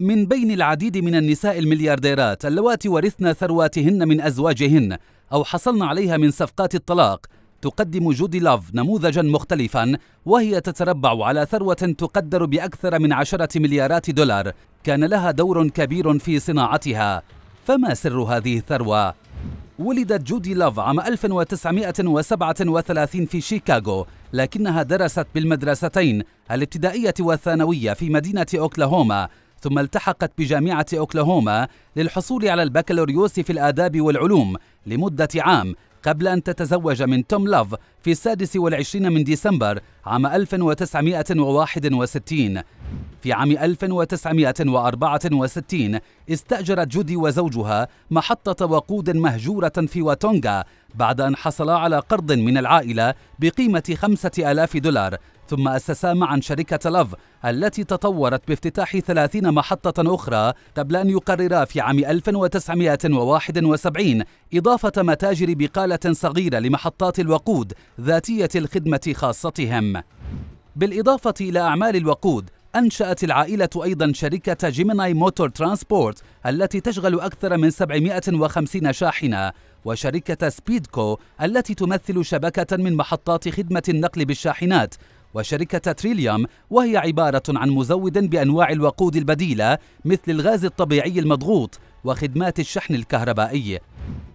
من بين العديد من النساء المليارديرات اللواتي ورثن ثرواتهن من أزواجهن أو حصلن عليها من صفقات الطلاق تقدم جودي لاف نموذجا مختلفا وهي تتربع على ثروة تقدر بأكثر من عشرة مليارات دولار كان لها دور كبير في صناعتها فما سر هذه الثروة؟ ولدت جودي لاف عام 1937 في شيكاغو لكنها درست بالمدرستين الابتدائية والثانوية في مدينة أوكلاهوما ثم التحقت بجامعة أوكلاهوما للحصول على البكالوريوس في الآداب والعلوم لمدة عام قبل أن تتزوج من توم لوف في السادس والعشرين من ديسمبر عام 1961 في عام 1964 استأجرت جودي وزوجها محطة وقود مهجورة في واتونغا بعد أن حصلا على قرض من العائلة بقيمة 5000 دولار ثم أسسا معا شركة لف التي تطورت بافتتاح 30 محطة أخرى قبل أن يقررا في عام 1971 إضافة متاجر بقالة صغيرة لمحطات الوقود ذاتية الخدمة خاصتهم بالإضافة إلى أعمال الوقود أنشأت العائلة أيضا شركة جيميناي موتور ترانسبورت التي تشغل أكثر من 750 شاحنة وشركة سبيدكو التي تمثل شبكة من محطات خدمة النقل بالشاحنات وشركة تريليوم وهي عبارة عن مزود بأنواع الوقود البديلة مثل الغاز الطبيعي المضغوط وخدمات الشحن الكهربائي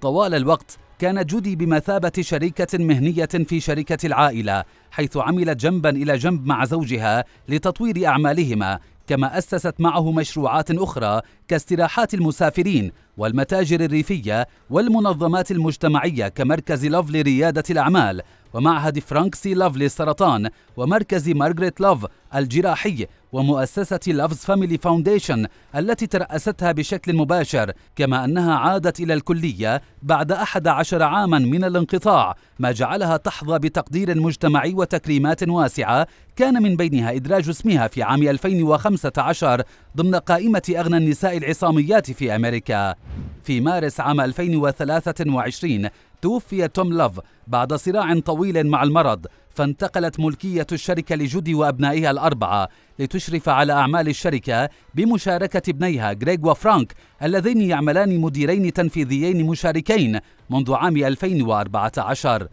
طوال الوقت كان جودي بمثابة شريكة مهنية في شركة العائلة حيث عملت جنبا إلى جنب مع زوجها لتطوير أعمالهما كما أسست معه مشروعات أخرى كاستراحات المسافرين والمتاجر الريفية والمنظمات المجتمعية كمركز لوف لريادة الأعمال ومعهد فرانكسي لوف للسرطان ومركز مارغريت لوف الجراحي ومؤسسة لوفز فاميلي فاونديشن التي ترأستها بشكل مباشر كما أنها عادت إلى الكلية بعد 11 عاما من الانقطاع ما جعلها تحظى بتقدير مجتمعي وتكريمات واسعة كان من بينها إدراج اسمها في عام 2015 ضمن قائمة أغنى النساء العصاميات في أمريكا في مارس عام 2023 توفي توم لوف بعد صراع طويل مع المرض فانتقلت ملكية الشركة لجودي وأبنائها الأربعة لتشرف على أعمال الشركة بمشاركة ابنيها غريغ وفرانك اللذين يعملان مديرين تنفيذيين مشاركين منذ عام 2014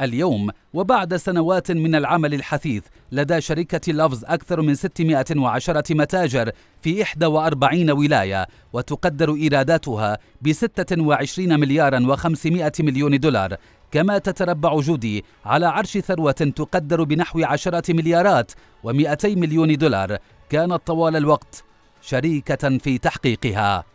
اليوم وبعد سنوات من العمل الحثيث لدى شركة لفظ أكثر من 610 متاجر في 41 ولاية وتقدر إيراداتها ب 26 مليار و500 مليون دولار كما تتربع جودي على عرش ثروة تقدر بنحو 10 مليارات و200 مليون دولار كانت طوال الوقت شريكة في تحقيقها